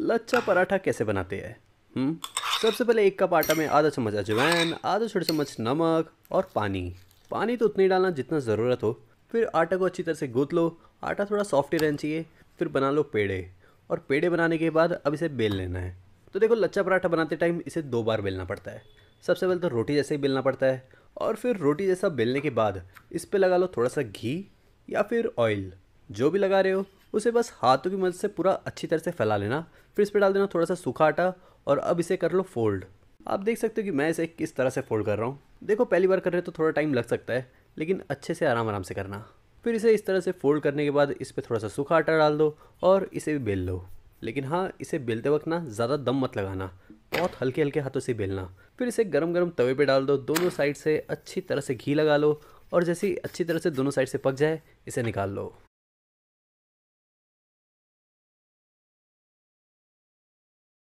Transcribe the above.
लच्छा पराठा कैसे बनाते हैं हम्म? सबसे पहले एक कप आटा में आधा चम्मच अजवैन आधा छोटे चम्मच नमक और पानी पानी तो उतना ही डालना जितना ज़रूरत हो फिर आटा को अच्छी तरह से गूँथ लो आटा थोड़ा सॉफ्ट ही रहना चाहिए फिर बना लो पेड़े और पेड़े बनाने के बाद अब इसे बेल लेना है तो देखो लच्छा पराठा बनाते टाइम इसे दो बार बेलना पड़ता है सबसे पहले तो रोटी जैसे ही बेलना पड़ता है और फिर रोटी जैसा बेलने के बाद इस पर लगा लो थोड़ा सा घी या फिर ऑयल जो भी लगा रहे हो उसे बस हाथों की मदद से पूरा अच्छी तरह से फैला लेना फिर इस पर डाल देना थोड़ा सा सूखा आटा और अब इसे कर लो फोल्ड आप देख सकते हो कि मैं इसे किस तरह से फोल्ड कर रहा हूँ देखो पहली बार कर रहे तो थोड़ा टाइम लग सकता है लेकिन अच्छे से आराम आराम से करना फिर इसे इस तरह से फोल्ड करने के बाद इस पर थोड़ा सा सूखा आटा डाल दो और इसे भी बेल लो लेकिन हाँ इसे बेलते वक्त ना ज़्यादा दम मत लगाना बहुत हल्के हल्के हाथों से बेलना फिर इसे गरम गरम तवे पे डाल दो दोनों साइड से अच्छी तरह से घी लगा लो और जैसे अच्छी तरह से दोनों साइड से पक जाए इसे निकाल लो